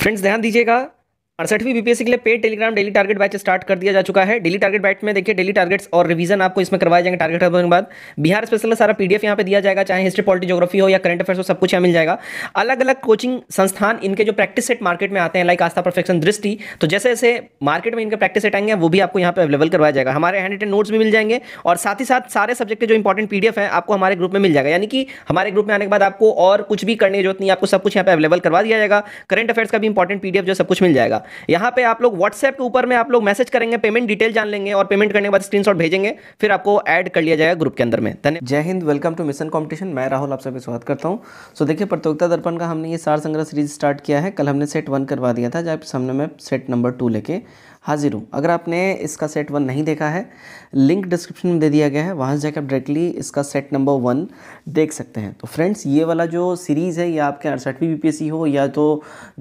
Friends ध्यान दीजिएगा अड़सठवीं BPSC के लिए paid Telegram daily target batch start कर दिया जा चुका है डेली टारगेट बैच में देखिए डेली टारगेट्स और रिवीजन आपको इसमें करवाए जाएंगे टारगेट करने के बाद बिहार स्पेशल सारा पीडीएफ यहाँ पे दिया जाएगा चाहे हिस्ट्री पॉलिटी जोग्राफी हो या करंट अफेयर्स हो सब कुछ यहाँ मिल जाएगा अलग अलग कोचिंग संस्थान इनके जो प्रैक्टिस सेट मार्केट में आते हैं लाइक आस्था परफेक्शन दृष्टि तो जैसे जैसे मार्केट में इनके प्रैक्टिस सेट आएंगे वो भी आपको यहाँ पर अवेलेबल करवाया जाएगा हमारे हैंड रिटन नोट्स भी मिल जाएंगे और साथ ही साथ सारे सब्जेक्ट के जो इंपॉर्टेंट पीडीएफ है आपको हमारे ग्रुप में मिल जाएगा यानी कि हमारे ग्रुप में आने के बाद आपको और कुछ भी करने की जरूरत नहीं आपको सब कुछ यहाँ पर अवेलेबल करवा दिया जाएगा करंट अफेयर्स का भी इंपॉर्टेंट पीडीएफ जो सब कुछ मिल जाएगा यहाँ पे आप लोग व्हाट्सएप के ऊपर में आप लोग मैसेज करेंगे पेमेंट डिटेल जान लेंगे और पेमेंट करने के बाद स्क्रीनशॉट भेजेंगे फिर आपको ऐड कर लिया जाएगा ग्रुप के अंदर में धन्यवाद Jai Hind welcome to mission competition मैं राहुल आप सभी स्वागत करता हूँ सो देखिए प्रतियोगिता दर्पण का हमने ये सार संग्रह सीरीज स्टार्ट किया है कल हमने सेट वन करवा दिया था जब सामने में सेट नंबर टू लेके हाजिर हूँ अगर आपने इसका सेट वन नहीं देखा है लिंक डिस्क्रिप्शन में दे दिया गया है वहाँ से जाकर आप डायरेक्टली इसका सेट नंबर वन देख सकते हैं तो फ्रेंड्स ये वाला जो सीरीज़ है या आपके अड़सठवीं बी हो या तो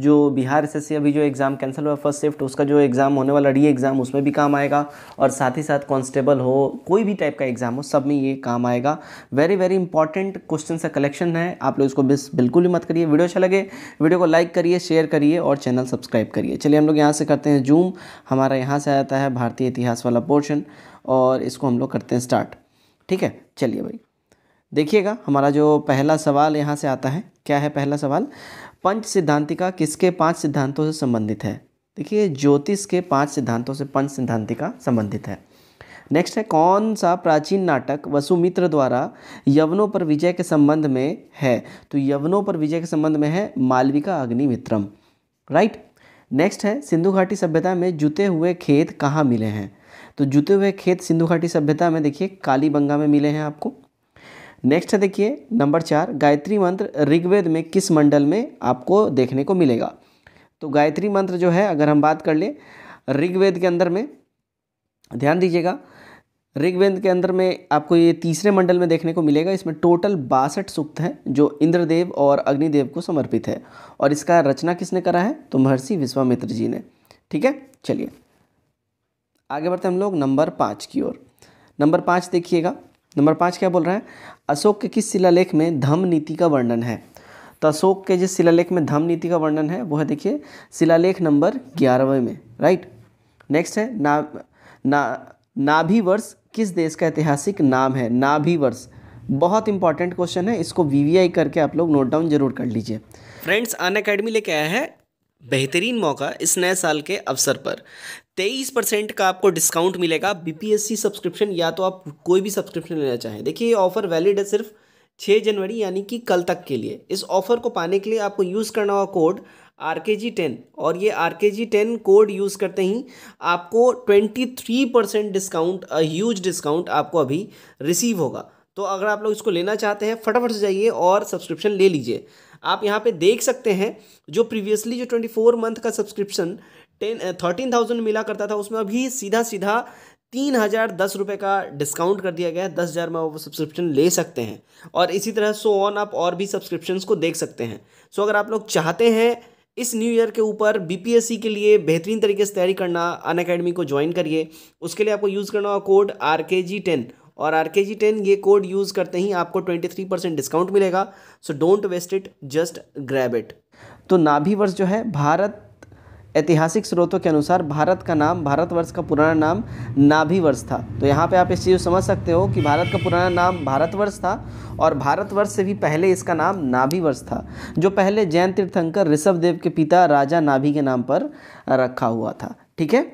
जो बिहार एस अभी जो एग्ज़ाम कैंसिल हुआ फर्स्ट शिफ्ट उसका जो एग्ज़ाम होने वाला री एग्ज़ाम उसमें भी काम आएगा और साथ ही साथ कॉन्स्टेबल हो कोई भी टाइप का एग्ज़ाम हो सब में ये काम आएगा वेरी वेरी इंपॉर्टेंट क्वेश्चन का कलेक्शन है आप लोग इसको बिस बिल्कुल भी मत करिए वीडियो अच्छा लगे वीडियो को लाइक करिए शेयर करिए और चैनल सब्सक्राइब करिए चलिए हम लोग यहाँ से करते हैं जूम हम हमारा यहाँ से आता है भारतीय इतिहास वाला पोर्शन और इसको हम लोग करते हैं स्टार्ट ठीक है चलिए भाई देखिएगा हमारा जो पहला सवाल यहाँ से आता है क्या है पहला सवाल पंच सिद्धांतिका किसके पांच सिद्धांतों से संबंधित है देखिए ज्योतिष के पांच सिद्धांतों से पंच सिद्धांतिका संबंधित है नेक्स्ट है कौन सा प्राचीन नाटक वसुमित्र द्वारा यवनों पर विजय के संबंध में है तो यवनों पर विजय के संबंध में है मालविका अग्निमित्रम राइट नेक्स्ट है सिंधु घाटी सभ्यता में जुते हुए खेत कहाँ मिले हैं तो जुते हुए खेत सिंधु घाटी सभ्यता में देखिए कालीबंगा में मिले हैं आपको नेक्स्ट है देखिए नंबर चार गायत्री मंत्र ऋग्वेद में किस मंडल में आपको देखने को मिलेगा तो गायत्री मंत्र जो है अगर हम बात कर लें ऋग्वेद के अंदर में ध्यान दीजिएगा ऋग्वेद के अंदर में आपको ये तीसरे मंडल में देखने को मिलेगा इसमें टोटल बासठ सूक्त हैं जो इंद्रदेव और अग्निदेव को समर्पित है और इसका रचना किसने करा है तो महर्षि विश्वामित्र जी ने ठीक है चलिए आगे बढ़ते हम लोग नंबर पाँच की ओर नंबर पाँच देखिएगा नंबर पाँच क्या बोल रहा है अशोक के किस शिलालेख में धम्म नीति का वर्णन है तो अशोक के जिस शिलालेख में धम्म नीति का वर्णन है वो है देखिए शिलालेख नंबर ग्यारहवें में राइट नेक्स्ट है ना ना नाभिवर्ष वर्ष किस देश का ऐतिहासिक नाम है नाभी वर्ष बहुत इंपॉर्टेंट क्वेश्चन है इसको वीवीआई करके आप लोग नोट डाउन जरूर कर लीजिए फ्रेंड्स अन अकेडमी लेके आया है बेहतरीन मौका इस नए साल के अवसर पर तेईस परसेंट का आपको डिस्काउंट मिलेगा बीपीएससी सब्सक्रिप्शन या तो आप कोई भी सब्सक्रिप्शन लेना चाहें देखिए ये ऑफर वैलिड है सिर्फ 6 जनवरी यानी कि कल तक के लिए इस ऑफर को पाने के लिए आपको यूज़ करना होगा code are K G ten और ये are K G ten code use करते ही आपको twenty three percent discount a huge discount आपको अभी रिसीव होगा तो अगर आप लोग इसको लेना चाहते हैं फटाफट से जाइए और सब्सक्रिप्शन ले लीजिए आप यहाँ पे देख सकते हैं जो प्रीवियसली जो ट्वेंटी फोर मंथ का सब्सक्रिप्शन टेन थर्टीन थाउजेंड मिला करता था उसमें अभी सीधा सीधा तीन हज़ार दस रुपये का डिस्काउंट कर दिया गया है दस हज़ार में वो सब्सक्रिप्शन ले सकते हैं और इसी तरह सो ऑन आप और भी सब्सक्रिप्शंस को देख सकते हैं सो अगर आप लोग चाहते हैं इस न्यू ईयर के ऊपर बीपीएससी के लिए बेहतरीन तरीके से तैयारी करना अन अकेडमी को ज्वाइन करिए उसके लिए आपको यूज़ करना होगा code are K G ten और आर के जी टेन ये कोड यूज़ करते ही आपको ट्वेंटी थ्री परसेंट डिस्काउंट मिलेगा so don't waste it just grab it तो वर्ष जो है भारत ऐतिहासिक स्रोतों के अनुसार भारत का नाम भारतवर्ष का पुराना नाम नाभिवर्ष था तो यहाँ पे आप इस चीज़ समझ सकते हो कि भारत का पुराना नाम भारतवर्ष था और भारतवर्ष से भी पहले इसका नाम नाभिवर्ष था जो पहले जैन तीर्थंकर ऋषभदेव के पिता राजा नाभि के नाम पर रखा हुआ था ठीक है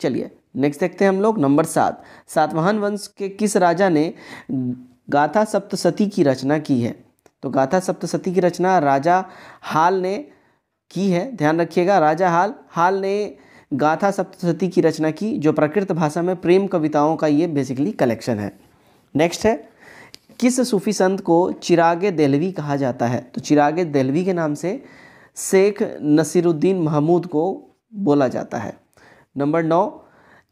चलिए नेक्स्ट देखते हैं हम लोग नंबर सात सातवाहन वंश के किस राजा ने गाथा सप्तसती की रचना की है तो गाथा सप्तसती की रचना राजा हाल ने की है ध्यान रखिएगा राजा हाल हाल ने गाथा सप्तशती की रचना की जो प्रकृत भाषा में प्रेम कविताओं का ये बेसिकली कलेक्शन है नेक्स्ट है किस सूफी संत को चिराग दहलवी कहा जाता है तो चिराग दहलवी के नाम से शेख नसीरुद्दीन महमूद को बोला जाता है नंबर नौ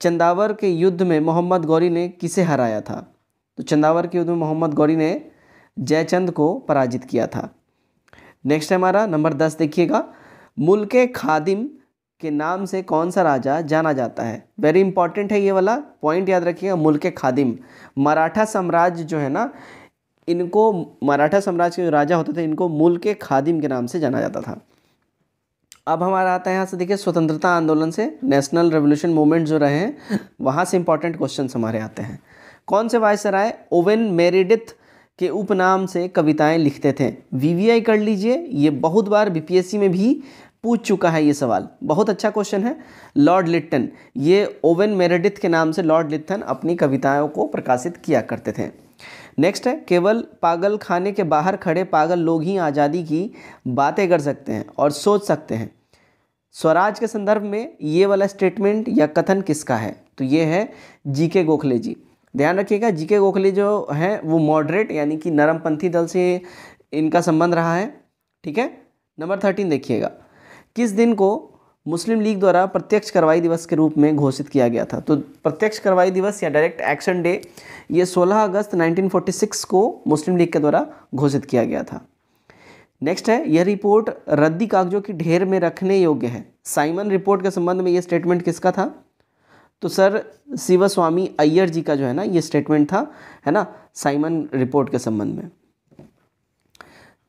चंदावर के युद्ध में मोहम्मद गौरी ने किसे हराया था तो चंदावर के युद्ध में मोहम्मद गौरी ने जयचंद को पराजित किया था नेक्स्ट है हमारा नंबर दस देखिएगा मुल्क खादिम के नाम से कौन सा राजा जाना जाता है वेरी इंपॉर्टेंट है ये वाला पॉइंट याद रखिएगा मुल्क खादिम मराठा साम्राज्य जो है ना इनको मराठा साम्राज्य के जो राजा होते थे इनको मुल्क खादिम के नाम से जाना जाता था अब हमारा आता है यहाँ से देखिए स्वतंत्रता आंदोलन से नेशनल रेवोल्यूशन मूवमेंट जो रहे हैं वहाँ से इंपॉर्टेंट क्वेश्चन हमारे आते हैं कौन से वायसराय ओवेन मेरिडिथ के उपनाम से कविताएं लिखते थे वीवीआई कर लीजिए ये बहुत बार बीपीएससी में भी पूछ चुका है ये सवाल बहुत अच्छा क्वेश्चन है लॉर्ड लिट्टन ये ओवन मेरेडिथ के नाम से लॉर्ड लिट्टन अपनी कविताओं को प्रकाशित किया करते थे नेक्स्ट है केवल पागल खाने के बाहर खड़े पागल लोग ही आज़ादी की बातें कर सकते हैं और सोच सकते हैं स्वराज के संदर्भ में ये वाला स्टेटमेंट या कथन किसका है तो ये है जी के गोखले जी ध्यान रखिएगा जी के गोखले जो है वो मॉडरेट यानी कि नरमपंथी दल से इनका संबंध रहा है ठीक है नंबर थर्टीन देखिएगा किस दिन को मुस्लिम लीग द्वारा प्रत्यक्ष कार्रवाई दिवस के रूप में घोषित किया गया था तो प्रत्यक्ष कार्रवाई दिवस या डायरेक्ट एक्शन डे ये 16 अगस्त 1946 को मुस्लिम लीग के द्वारा घोषित किया गया था नेक्स्ट है यह रिपोर्ट रद्दी कागजों की ढेर में रखने योग्य है साइमन रिपोर्ट के संबंध में यह स्टेटमेंट किसका था तो सर शिव स्वामी अय्यर जी का जो है ना ये स्टेटमेंट था है ना साइमन रिपोर्ट के संबंध में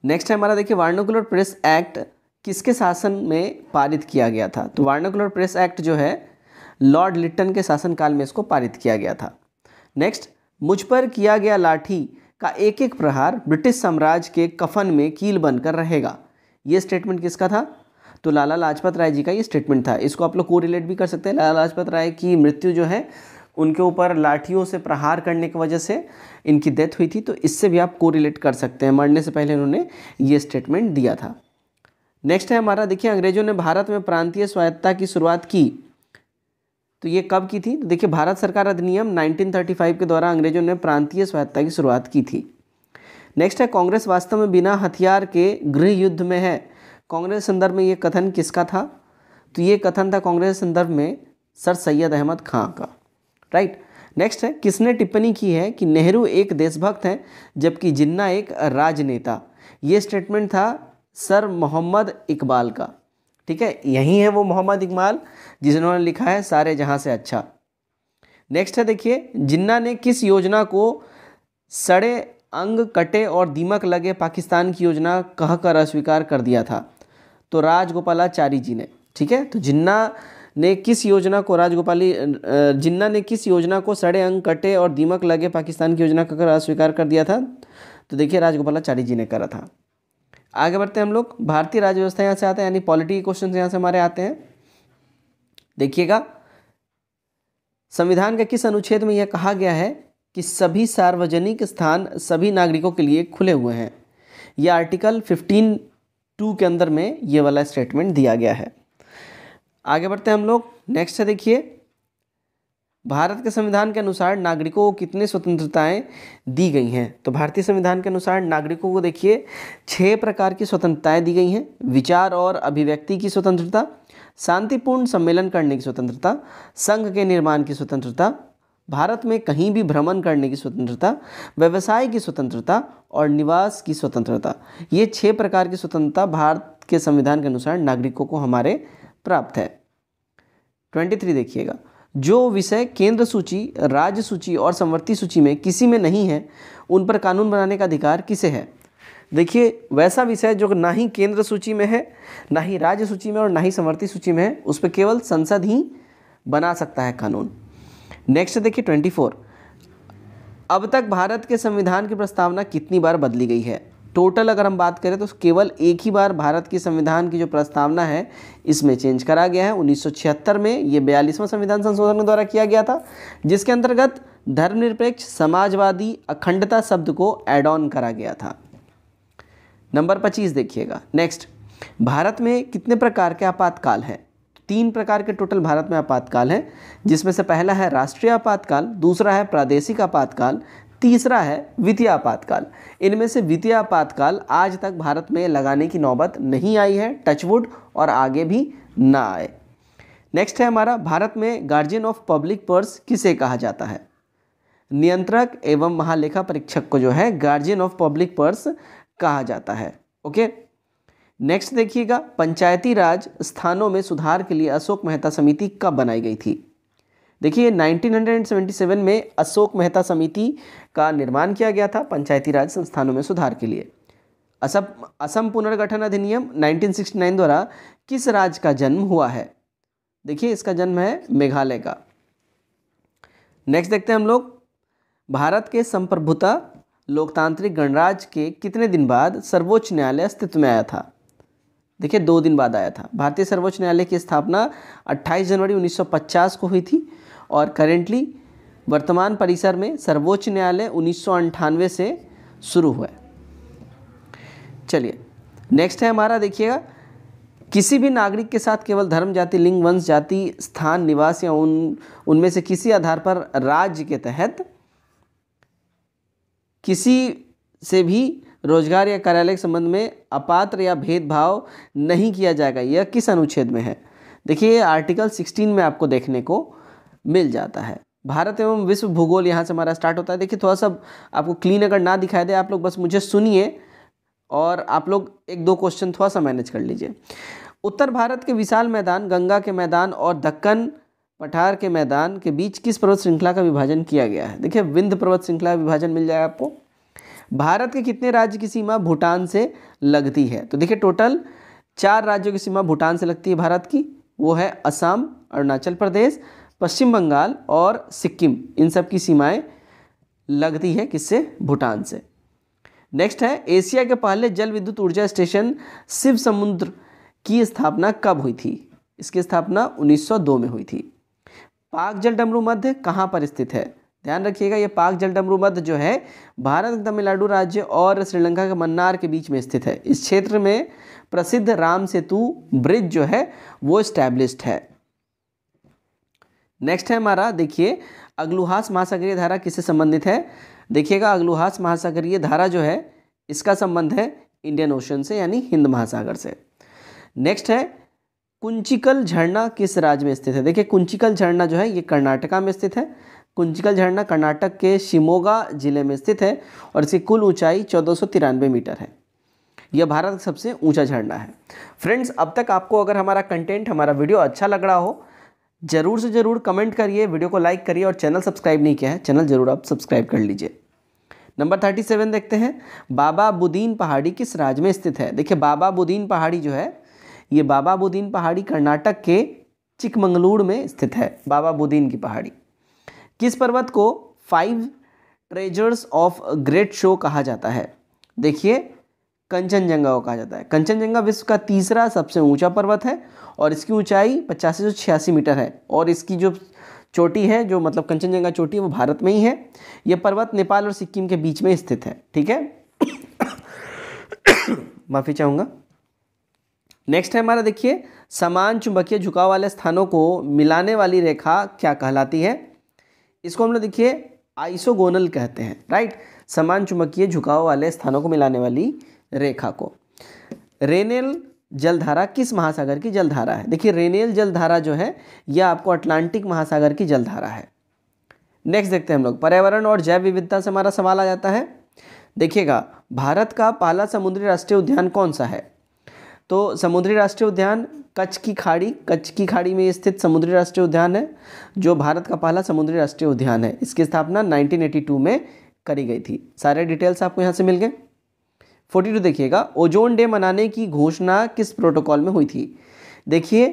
नेक्स्ट है हमारा देखिए वार्नोकुलर प्रेस एक्ट किसके शासन में पारित किया गया था तो वार्नोकुलर प्रेस एक्ट जो है लॉर्ड लिट्टन के शासनकाल में इसको पारित किया गया था नेक्स्ट मुझ पर किया गया लाठी का एक एक प्रहार ब्रिटिश साम्राज्य के कफन में कील बनकर रहेगा ये स्टेटमेंट किसका था तो लाला लाजपत राय जी का ये स्टेटमेंट था इसको आप लोग को भी कर सकते हैं लाला लाजपत राय की मृत्यु जो है उनके ऊपर लाठियों से प्रहार करने की वजह से इनकी डेथ हुई थी तो इससे भी आप को रिलेट कर सकते हैं मरने से पहले उन्होंने ये स्टेटमेंट दिया था नेक्स्ट है हमारा देखिए अंग्रेजों ने भारत में प्रांतीय स्वायत्ता की शुरुआत की तो ये कब की थी तो देखिए भारत सरकार अधिनियम 1935 के द्वारा अंग्रेजों ने प्रांतीय स्वायत्ता की शुरुआत की थी नेक्स्ट है कांग्रेस वास्तव में बिना हथियार के गृह युद्ध में है कांग्रेस संदर्भ में ये कथन किसका था तो ये कथन था कांग्रेस संदर्भ में सर सैयद अहमद खां का राइट नेक्स्ट है किसने टिप्पणी की है कि नेहरू एक देशभक्त हैं जबकि जिन्ना एक राजनेता ये स्टेटमेंट था सर मोहम्मद इकबाल का ठीक है यही है वो मोहम्मद इकबाल जिन्होंने लिखा है सारे जहाँ से अच्छा नेक्स्ट है देखिए जिन्ना ने किस योजना को सड़े अंग कटे और दीमक लगे पाकिस्तान की योजना कहकर अस्वीकार कर दिया था तो राजगोपालाचारी जी ने ठीक है तो जिन्ना ने किस योजना को राजगोपाली जिन्ना ने किस योजना को सड़े अंग कटे और दीमक लगे पाकिस्तान की योजना का अस्वीकार कर दिया था तो देखिए राजगोपालाचारी जी ने करा था आगे बढ़ते हैं हम लोग भारतीय राज्य व्यवस्था यहाँ से आते हैं यानी पॉलिटी क्वेश्चन यहाँ से हमारे आते हैं देखिएगा संविधान के किस अनुच्छेद में यह कहा गया है कि सभी सार्वजनिक स्थान सभी नागरिकों के लिए खुले हुए हैं यह आर्टिकल फिफ्टीन टू के अंदर में ये वाला स्टेटमेंट दिया गया है आगे बढ़ते हैं हम लोग नेक्स्ट है देखिए भारत के संविधान के अनुसार नागरिकों को कितने स्वतंत्रताएं दी गई हैं तो भारतीय संविधान के अनुसार नागरिकों को देखिए छह प्रकार की स्वतंत्रताएं दी गई हैं विचार और अभिव्यक्ति की स्वतंत्रता शांतिपूर्ण सम्मेलन करने की स्वतंत्रता संघ के निर्माण की स्वतंत्रता भारत में कहीं भी भ्रमण करने की स्वतंत्रता व्यवसाय की स्वतंत्रता और निवास की स्वतंत्रता ये छः प्रकार की स्वतंत्रता भारत के संविधान के अनुसार नागरिकों को हमारे प्राप्त है ट्वेंटी थ्री देखिएगा जो विषय केंद्र सूची राज्य सूची और समवर्ती सूची में किसी में नहीं है उन पर कानून बनाने का अधिकार किसे है देखिए वैसा विषय जो ना ही केंद्र सूची में है ना ही राज्य सूची में और ना ही समवर्ती सूची में है उस पर केवल संसद ही बना सकता है कानून नेक्स्ट देखिए ट्वेंटी फोर अब तक भारत के संविधान की प्रस्तावना कितनी बार बदली गई है टोटल अगर हम बात करें तो केवल एक ही बार भारत की संविधान की जो प्रस्तावना है इसमें चेंज करा गया है उन्नीस में ये बयालीसवां संविधान संशोधन द्वारा किया गया था जिसके अंतर्गत धर्मनिरपेक्ष समाजवादी अखंडता शब्द को एड ऑन करा गया था नंबर 25 देखिएगा नेक्स्ट भारत में कितने प्रकार के आपातकाल हैं तीन प्रकार के टोटल भारत में आपातकाल हैं जिसमें से पहला है राष्ट्रीय आपातकाल दूसरा है प्रादेशिक आपातकाल तीसरा है वित्तीय आपातकाल इनमें से वित्तीय आपातकाल आज तक भारत में लगाने की नौबत नहीं आई है टचवुड और आगे भी ना आए नेक्स्ट है हमारा भारत में गार्जियन ऑफ पब्लिक पर्स किसे कहा जाता है नियंत्रक एवं महालेखा परीक्षक को जो है गार्जियन ऑफ पब्लिक पर्स कहा जाता है ओके okay? नेक्स्ट देखिएगा पंचायती राज स्थानों में सुधार के लिए अशोक मेहता समिति कब बनाई गई थी देखिए 1977 में अशोक मेहता समिति का निर्माण किया गया था पंचायती राज संस्थानों में सुधार के लिए असम असम पुनर्गठन अधिनियम 1969 द्वारा किस राज्य का जन्म हुआ है देखिए इसका जन्म है मेघालय का नेक्स्ट देखते हैं हम लोग भारत के संप्रभुता लोकतांत्रिक गणराज्य के कितने दिन बाद सर्वोच्च न्यायालय अस्तित्व में आया था देखिए दो दिन बाद आया था भारतीय सर्वोच्च न्यायालय की स्थापना 28 जनवरी 1950 को हुई थी और करेंटली वर्तमान परिसर में सर्वोच्च न्यायालय उन्नीस से शुरू हुआ है चलिए नेक्स्ट है हमारा देखिएगा किसी भी नागरिक के साथ केवल धर्म जाति लिंग वंश जाति स्थान निवास या उन उनमें से किसी आधार पर राज्य के तहत किसी से भी रोजगार या कार्यालय के संबंध में अपात्र या भेदभाव नहीं किया जाएगा यह किस अनुच्छेद में है देखिए आर्टिकल 16 में आपको देखने को मिल जाता है भारत एवं विश्व भूगोल यहाँ से हमारा स्टार्ट होता है देखिए थोड़ा सा आपको क्लीन अगर ना दिखाई दे आप लोग बस मुझे सुनिए और आप लोग एक दो क्वेश्चन थोड़ा सा मैनेज कर लीजिए उत्तर भारत के विशाल मैदान गंगा के मैदान और दक्कन पठार के मैदान के बीच किस पर्वत श्रृंखला का विभाजन किया गया है देखिए विंध्य पर्वत श्रृंखला विभाजन मिल जाएगा आपको भारत के कितने राज्य की सीमा भूटान से लगती है तो देखिए टोटल चार राज्यों की सीमा भूटान से लगती है भारत की वो है असम अरुणाचल प्रदेश पश्चिम बंगाल और सिक्किम इन सब की सीमाएं लगती है किससे भूटान से नेक्स्ट है एशिया के पहले जल विद्युत ऊर्जा स्टेशन शिव समुद्र की स्थापना कब हुई थी इसकी स्थापना 1902 में हुई थी पाक जल डमरू मध्य कहाँ पर स्थित है ध्यान रखिएगा ये पाक मध्य जो है भारत तमिलनाडु राज्य और श्रीलंका के मन्नार के बीच में स्थित है इस क्षेत्र में प्रसिद्ध राम सेतु ब्रिज जो है वो स्टैब्लिश्ड है नेक्स्ट है हमारा देखिए अग्लुहास महासागरीय धारा किससे संबंधित है देखिएगा अग्लुहास महासागरीय धारा जो है इसका संबंध है इंडियन ओशन से यानी हिंद महासागर से नेक्स्ट है कुंचिकल झरना किस राज्य में स्थित है देखिए कुंचिकल झरना जो है ये कर्नाटका में स्थित है कुंजिकल झरना कर्नाटक के शिमोगा जिले में स्थित है और इसकी कुल ऊंचाई चौदह मीटर है यह भारत का सबसे ऊंचा झरना है फ्रेंड्स अब तक आपको अगर हमारा कंटेंट हमारा वीडियो अच्छा लग रहा हो ज़रूर से ज़रूर कमेंट करिए वीडियो को लाइक करिए और चैनल सब्सक्राइब नहीं किया है चैनल ज़रूर आप सब्सक्राइब कर लीजिए नंबर थर्टी सेवन देखते हैं बाबा बुद्दीन पहाड़ी किस राज्य में स्थित है देखिए बाबा बुद्दीन पहाड़ी जो है ये बाबा बुद्दीन पहाड़ी कर्नाटक के चिकमंगलूर में स्थित है बाबा बुदीन की पहाड़ी किस पर्वत को five treasures of great snow कहा जाता है देखिए कंचनजंगा को कहा जाता है कंचनजंगा विश्व का तीसरा सबसे ऊंचा पर्वत है और इसकी ऊंचाई पचासी सौ छियासी मीटर है और इसकी जो चोटी है जो मतलब कंचनजंगा चोटी है वो भारत में ही है यह पर्वत नेपाल और सिक्किम के बीच में स्थित है ठीक है माफ़ी चाहूँगा नेक्स्ट है हमारा देखिए समान चुंबकीय झुकाव वाले स्थानों को मिलाने वाली रेखा क्या कहलाती है इसको हम लोग देखिए आइसोगोनल कहते हैं राइट समान चुंबकीय झुकाव वाले स्थानों को मिलाने वाली रेखा को रेनेल जलधारा किस महासागर की जलधारा है देखिए रेनेल जलधारा जो है यह आपको अटलांटिक महासागर की जलधारा है नेक्स्ट देखते हैं हम लोग पर्यावरण और जैव विविधता से हमारा सवाल आ जाता है देखिएगा भारत का पहला समुद्री राष्ट्रीय उद्यान कौन सा है तो समुद्री राष्ट्रीय उद्यान कच्छ की खाड़ी कच्छ की खाड़ी में स्थित समुद्री राष्ट्रीय उद्यान है जो भारत का पहला समुद्री राष्ट्रीय उद्यान है इसकी स्थापना 1982 में करी गई थी सारे डिटेल्स आपको यहाँ से मिल गए फोर्टी टू देखिएगा ओजोन डे मनाने की घोषणा किस प्रोटोकॉल में हुई थी देखिए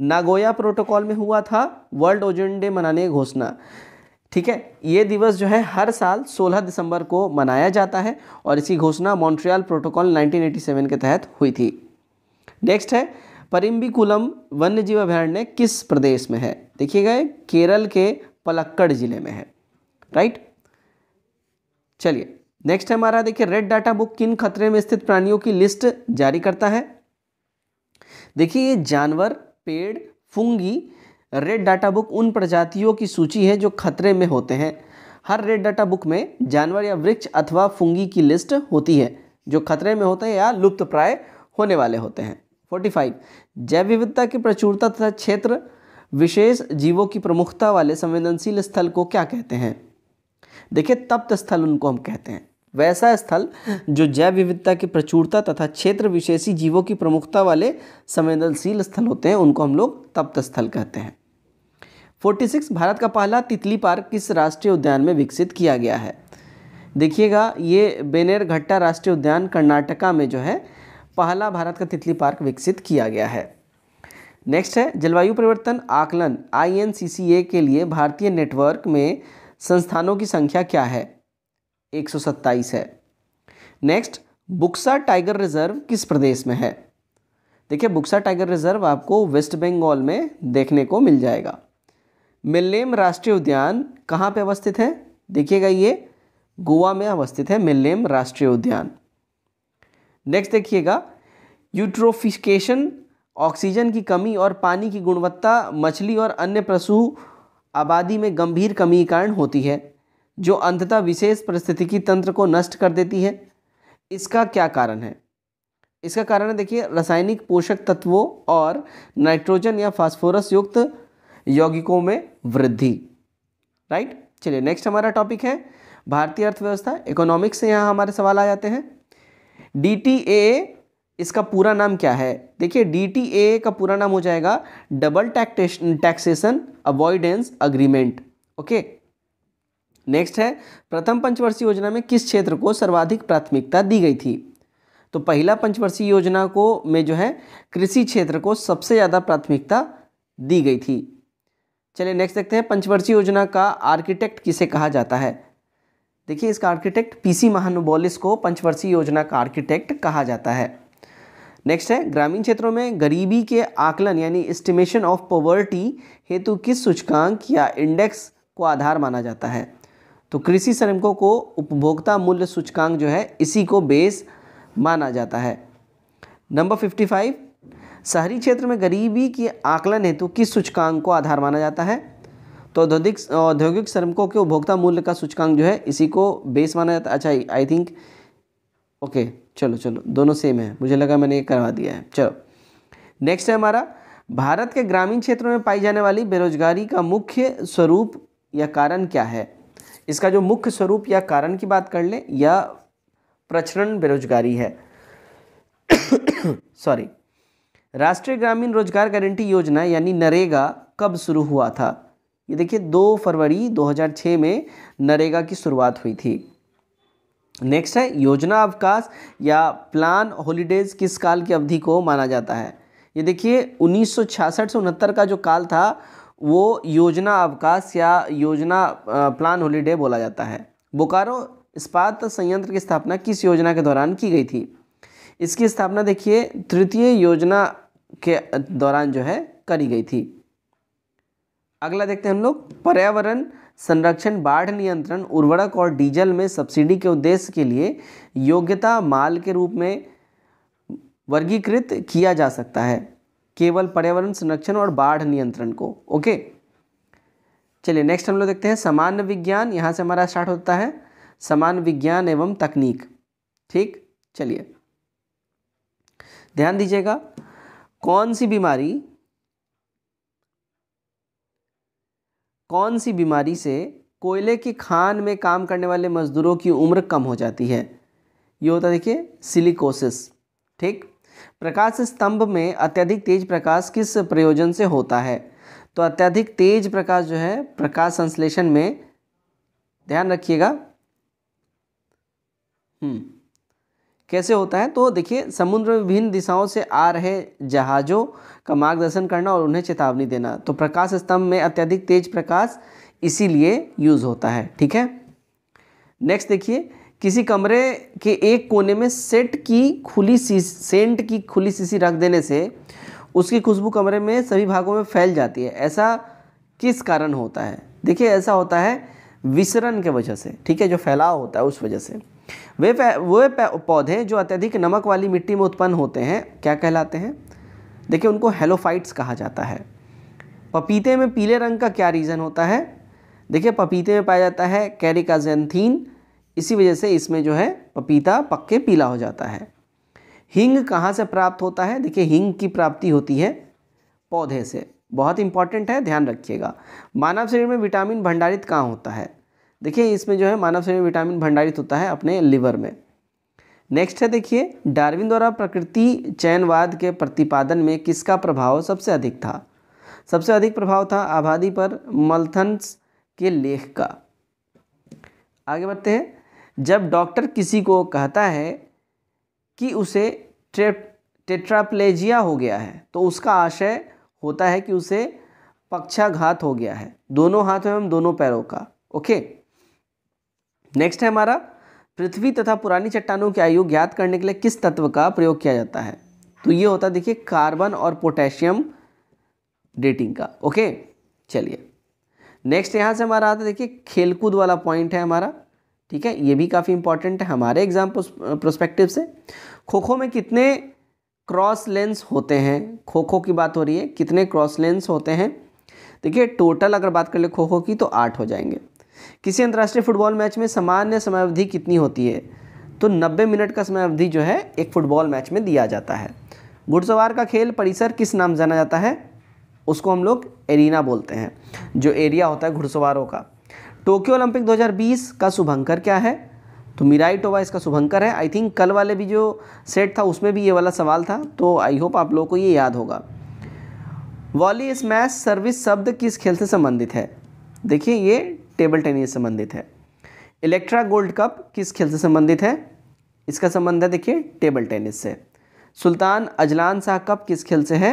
नागोया प्रोटोकॉल में हुआ था वर्ल्ड ओजोन डे मनाने की घोषणा ठीक है ये दिवस जो है हर साल 16 दिसंबर को मनाया जाता है और इसकी घोषणा मॉन्ट्रियल प्रोटोकॉल 1987 के तहत हुई थी नेक्स्ट है परिम्बिकुलम वन्य जीव अभ्यारण्य किस प्रदेश में है देखिएगा केरल के पलक्कड़ जिले में है राइट चलिए नेक्स्ट है हमारा देखिए रेड डाटा बुक किन खतरे में स्थित प्राणियों की लिस्ट जारी करता है देखिए ये जानवर पेड़ फुंगी रेड डाटा बुक उन प्रजातियों की सूची है जो खतरे में होते हैं हर रेड डाटा बुक में जानवर या वृक्ष अथवा फुंगी की लिस्ट होती है जो खतरे में होते हैं या लुप्त प्राय होने वाले होते हैं 45 जैव विविधता की प्रचुरता तथा क्षेत्र विशेष जीवों की प्रमुखता वाले संवेदनशील स्थल को क्या कहते हैं देखिए तप्त स्थल उनको हम कहते हैं वैसा स्थल जो जैव विविधता की प्रचुरता तथा क्षेत्र विशेषी जीवों की प्रमुखता वाले संवेदनशील स्थल होते हैं उनको हम लोग तप्त स्थल कहते हैं 46 भारत का पहला तितली पार्क किस राष्ट्रीय उद्यान में विकसित किया गया है देखिएगा ये बेनेर घट्टा राष्ट्रीय उद्यान कर्नाटका में जो है पहला भारत का तितली पार्क विकसित किया गया है नेक्स्ट है जलवायु परिवर्तन आकलन आई के लिए भारतीय नेटवर्क में संस्थानों की संख्या क्या है एक है नेक्स्ट बुक्सा टाइगर रिजर्व किस प्रदेश में है देखिए बुक्सा टाइगर रिजर्व आपको वेस्ट बंगाल में देखने को मिल जाएगा मिल्लेम राष्ट्रीय उद्यान कहाँ पे अवस्थित है देखिएगा ये गोवा में अवस्थित है मिल्लेम राष्ट्रीय उद्यान नेक्स्ट देखिएगा यूट्रोफिकेशन ऑक्सीजन की कमी और पानी की गुणवत्ता मछली और अन्य पशु आबादी में गंभीर कमी के कारण होती है जो अंततः विशेष परिस्थितिकी तंत्र को नष्ट कर देती है इसका क्या कारण है इसका कारण है देखिए रासायनिक पोषक तत्वों और नाइट्रोजन या फास्फोरस युक्त यौगिकों में वृद्धि राइट चलिए नेक्स्ट हमारा टॉपिक है भारतीय अर्थव्यवस्था इकोनॉमिक्स से यहाँ हमारे सवाल आ जाते हैं डी इसका पूरा नाम क्या है देखिए डी का पूरा नाम हो जाएगा double taxation taxation avoidance agreement okay next है प्रथम पंचवर्षीय योजना में किस क्षेत्र को सर्वाधिक प्राथमिकता दी गई थी तो पहला पंचवर्षीय योजना को में जो है कृषि क्षेत्र को सबसे ज़्यादा प्राथमिकता दी गई थी चलिए नेक्स्ट देखते हैं पंचवर्षीय योजना का आर्किटेक्ट किसे कहा जाता है देखिए इसका आर्किटेक्ट पीसी महानुबोलिस को पंचवर्षीय योजना का आर्किटेक्ट कहा जाता है नेक्स्ट है ग्रामीण क्षेत्रों में गरीबी के आकलन यानी एस्टिमेशन ऑफ पॉवर्टी हेतु किस सूचकांक या इंडेक्स को आधार माना जाता है तो कृषि श्रमिकों को उपभोक्ता मूल्य सूचकांक जो है इसी को बेस माना जाता है नंबर फिफ्टी फाइव शहरी क्षेत्र में गरीबी के आकलन हेतु किस सूचकांक को आधार माना जाता है तो औद्योगिक औद्योगिक श्रमिकों के उपभोक्ता मूल्य का सूचकांक जो है इसी को बेस माना जाता है अच्छा आई थिंक ओके चलो चलो दोनों सेम है मुझे लगा मैंने ये करवा दिया है चलो नेक्स्ट है हमारा भारत के ग्रामीण क्षेत्रों में पाई जाने वाली बेरोजगारी का मुख्य स्वरूप या कारण क्या है इसका जो मुख्य स्वरूप या कारण की बात कर लें या प्रचलन बेरोजगारी है सॉरी राष्ट्रीय ग्रामीण रोजगार गारंटी योजना यानी नरेगा कब शुरू हुआ था ये देखिए 2 फरवरी 2006 में नरेगा की शुरुआत हुई थी नेक्स्ट है योजना अवकाश या प्लान हॉलीडेज किस काल की अवधि को माना जाता है ये देखिए 1966 से उनहत्तर का जो काल था वो योजना अवकाश या योजना प्लान हॉलीडे बोला जाता है बोकारो इस्पात संयंत्र की स्थापना किस योजना के दौरान की गई थी इसकी स्थापना देखिए तृतीय योजना के दौरान जो है करी गई थी अगला देखते हैं हम लोग पर्यावरण संरक्षण बाढ़ नियंत्रण उर्वरक और डीजल में सब्सिडी के उद्देश्य के लिए योग्यता माल के रूप में वर्गीकृत किया जा सकता है केवल पर्यावरण संरक्षण और बाढ़ नियंत्रण को ओके चलिए नेक्स्ट हम लोग देखते हैं सामान्य विज्ञान यहाँ से हमारा स्टार्ट होता है सामान्य विज्ञान एवं तकनीक ठीक चलिए ध्यान दीजिएगा कौन सी बीमारी कौन सी बीमारी से कोयले की खान में काम करने वाले मजदूरों की उम्र कम हो जाती है ये होता है देखिए सिलिकोसिस ठीक प्रकाश स्तंभ में अत्यधिक तेज प्रकाश किस प्रयोजन से होता है तो अत्यधिक तेज प्रकाश जो है प्रकाश संश्लेषण में ध्यान रखिएगा हम्म। कैसे होता है तो देखिए समुद्र में विभिन्न दिशाओं से आ रहे जहाज़ों का मार्गदर्शन करना और उन्हें चेतावनी देना तो प्रकाश स्तंभ में अत्यधिक तेज प्रकाश इसीलिए यूज़ होता है ठीक है नेक्स्ट देखिए किसी कमरे के एक कोने में सेट की खुली सी सेंट की खुली सीसी रख देने से उसकी खुशबू कमरे में सभी भागों में फैल जाती है ऐसा किस कारण होता है देखिए ऐसा होता है विसरण के वजह से ठीक है जो फैलाव होता है उस वजह से वे वे पौधे जो अत्यधिक नमक वाली मिट्टी में उत्पन्न होते हैं क्या कहलाते हैं देखिए उनको हेलोफाइट्स कहा जाता है पपीते में पीले रंग का क्या रीज़न होता है देखिए पपीते में पाया जाता है कैरिकाजेंथीन इसी वजह से इसमें जो है पपीता पक्के पीला हो जाता है हींग कहाँ से प्राप्त होता है देखिए हींग की प्राप्ति होती है पौधे से बहुत इंपॉर्टेंट है ध्यान रखिएगा मानव शरीर में विटामिन भंडारित कहाँ होता है देखिए इसमें जो है मानव शरीर में विटामिन भंडारित होता है अपने लिवर में नेक्स्ट है देखिए डार्विन द्वारा प्रकृति चयनवाद के प्रतिपादन में किसका प्रभाव सबसे अधिक था सबसे अधिक प्रभाव था आबादी पर मल्थन्स के लेख का आगे बढ़ते हैं जब डॉक्टर किसी को कहता है कि उसे टेट्राप्लेजिया हो गया है तो उसका आशय होता है कि उसे पक्षाघात हो गया है दोनों हाथों एवं दोनों पैरों का ओके नेक्स्ट है हमारा पृथ्वी तथा पुरानी चट्टानों की आयु ज्ञात करने के लिए किस तत्व का प्रयोग किया जाता है तो ये होता है देखिए कार्बन और पोटेशियम डेटिंग का ओके चलिए नेक्स्ट यहाँ से हमारा आता है देखिए खेलकूद वाला पॉइंट है हमारा ठीक है ये भी काफ़ी इंपॉर्टेंट है हमारे एग्जाम प्रोस्पेक्टिव से खो खो में कितने क्रॉस लेंस होते हैं खो खो की बात हो रही है कितने क्रॉस लेंस होते हैं देखिए टोटल अगर बात कर ले खो खो की तो आठ हो जाएंगे किसी अंतर्राष्ट्रीय फुटबॉल मैच में सामान्य समयावधि कितनी होती है तो 90 मिनट का समय अवधि जो है एक फुटबॉल मैच में दिया जाता है घुड़सवार का खेल परिसर किस नाम जाना जाता है उसको हम लोग एरिना बोलते हैं जो एरिया होता है घुड़सवारों का टोक्यो ओलंपिक 2020 का शुभंकर क्या है तो मिराई टोवा इसका शुभंकर है आई थिंक कल वाले भी जो सेट था उसमें भी ये वाला सवाल था तो आई होप आप लोगों को ये याद होगा वॉली स्मैश सर्विस शब्द किस खेल से संबंधित है देखिए ये टेबल टेनिस संबंधित है इलेक्ट्रा गोल्ड कप किस खेल से संबंधित है इसका संबंध है देखिए टेबल टेनिस से सुल्तान अजलान शाह कप किस खेल से है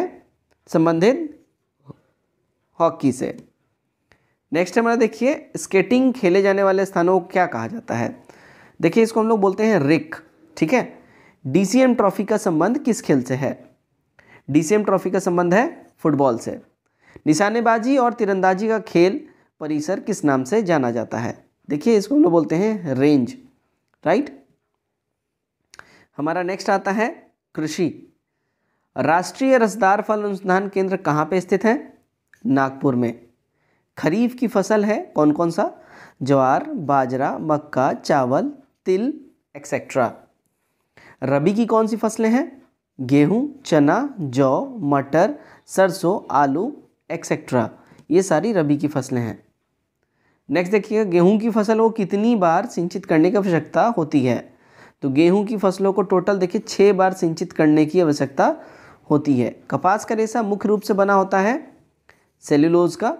संबंधित हॉकी से नेक्स्ट हमारा देखिए स्केटिंग खेले जाने वाले स्थानों को क्या कहा जाता है देखिए इसको हम लोग बोलते हैं रिक ठीक है डीसीएम ट्रॉफी का संबंध किस खेल से है डीसीएम ट्रॉफी का संबंध है फुटबॉल से निशानेबाजी और तिरंदाजी का खेल परिसर किस नाम से जाना जाता है देखिए इसको हम लोग बोलते हैं रेंज राइट हमारा नेक्स्ट आता है कृषि राष्ट्रीय रसदार फल अनुसंधान केंद्र कहाँ पे स्थित है नागपुर में खरीफ की फसल है कौन कौन सा ज्वार बाजरा मक्का चावल तिल एक्सेट्रा रबी की कौन सी फसलें हैं गेहूँ चना जौ मटर सरसों आलू एक्सेट्रा ये सारी रबी की फसलें हैं नेक्स्ट देखिएगा गेहूं की फसल को कितनी बार सिंचित करने की आवश्यकता होती है तो गेहूं की फसलों को टोटल देखिए छः बार सिंचित करने की आवश्यकता होती है कपास का रेशा मुख्य रूप से बना होता है सेल्यूलोज का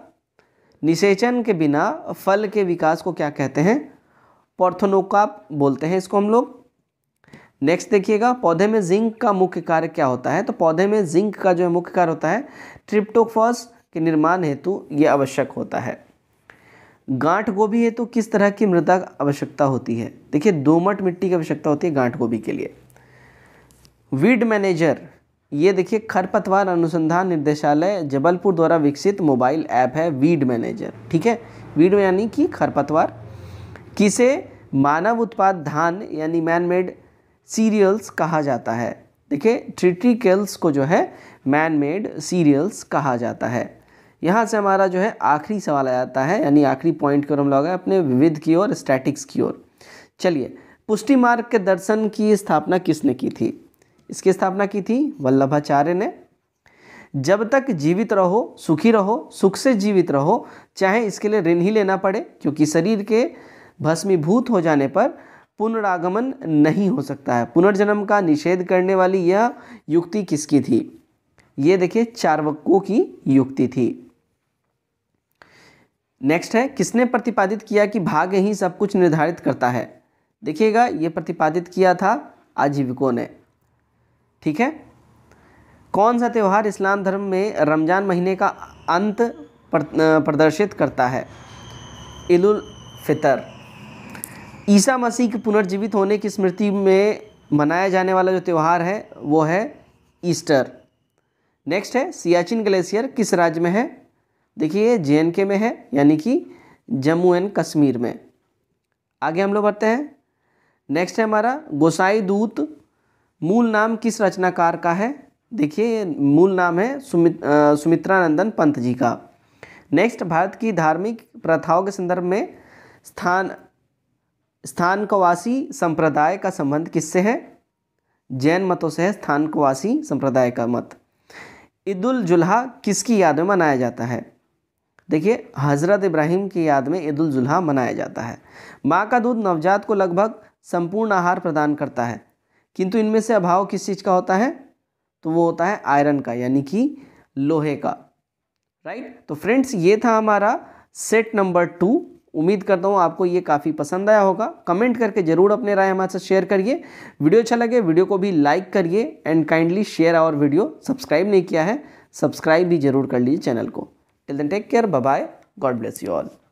निषेचन के बिना फल के विकास को क्या कहते हैं पॉर्थोनोकाप बोलते हैं इसको हम लोग नेक्स्ट देखिएगा पौधे में जिंक का मुख्य कार्य क्या होता है तो पौधे में जिंक का जो है मुख्य कार्य होता है ट्रिप्टोफॉस के निर्माण हेतु ये आवश्यक होता है गांठ गोभी हेतु किस तरह की मृदा आवश्यकता होती है देखिए दोमट मिट्टी की आवश्यकता होती है गांठ गोभी के लिए वीड मैनेजर ये देखिए खरपतवार अनुसंधान निर्देशालय जबलपुर द्वारा विकसित मोबाइल ऐप है वीड मैनेजर ठीक है वीड यानी कि खरपतवार किसे मानव उत्पाद धान यानी मैन मेड सीरियल्स कहा जाता है देखिए ट्रिट्रिकल्स को जो है मैन मेड सीरियल्स कहा जाता है यहाँ से हमारा जो है आखिरी सवाल आ जाता है यानी आखिरी पॉइंट की ओर हम लोग अपने विविध की ओर स्टैटिक्स की ओर चलिए पुष्टि मार्ग के दर्शन की स्थापना किसने की थी इसकी स्थापना की थी वल्लभाचार्य ने जब तक जीवित रहो सुखी रहो सुख से जीवित रहो चाहे इसके लिए ऋण ही लेना पड़े क्योंकि शरीर के भस्मीभूत हो जाने पर पुनरागमन नहीं हो सकता है पुनर्जन्म का निषेध करने वाली यह युक्ति किसकी थी ये देखिए चार्वकों की युक्ति थी नेक्स्ट है किसने प्रतिपादित किया कि भाग्य ही सब कुछ निर्धारित करता है देखिएगा ये प्रतिपादित किया था आजीविकों ने ठीक है कौन सा त्यौहार इस्लाम धर्म में रमज़ान महीने का अंत प्रदर्शित करता है ईद फितर ईसा मसीह के पुनर्जीवित होने की स्मृति में मनाया जाने वाला जो त्यौहार है वो है ईस्टर नेक्स्ट है सियाचिन ग्लेशियर किस राज्य में है देखिए जे में है यानी कि जम्मू एंड कश्मीर में आगे हम लोग बढ़ते हैं नेक्स्ट है हमारा गोसाई दूत मूल नाम किस रचनाकार का है देखिए मूल नाम है सुमित सुमित्रानंदन पंत जी का नेक्स्ट भारत की धार्मिक प्रथाओं के संदर्भ में स्थान स्थानकवासी संप्रदाय का संबंध किससे है जैन मतों से है स्थानकवासी संप्रदाय का मत ईद उल जुल्हा किसकी याद में मनाया जाता है देखिए हज़रत इब्राहिम की याद में ईद मनाया जाता है माँ का दूध नवजात को लगभग संपूर्ण आहार प्रदान करता है किंतु इनमें से अभाव किस चीज़ का होता है तो वो होता है आयरन का यानी कि लोहे का राइट तो फ्रेंड्स ये था हमारा सेट नंबर टू उम्मीद करता हूँ आपको ये काफ़ी पसंद आया होगा कमेंट करके ज़रूर अपने राय हमारे साथ शेयर करिए वीडियो अच्छा लगे वीडियो को भी लाइक करिए and kindly share our video subscribe नहीं किया है सब्सक्राइब भी जरूर कर लीजिए चैनल को Till then, take care. Bye bye. God bless you all.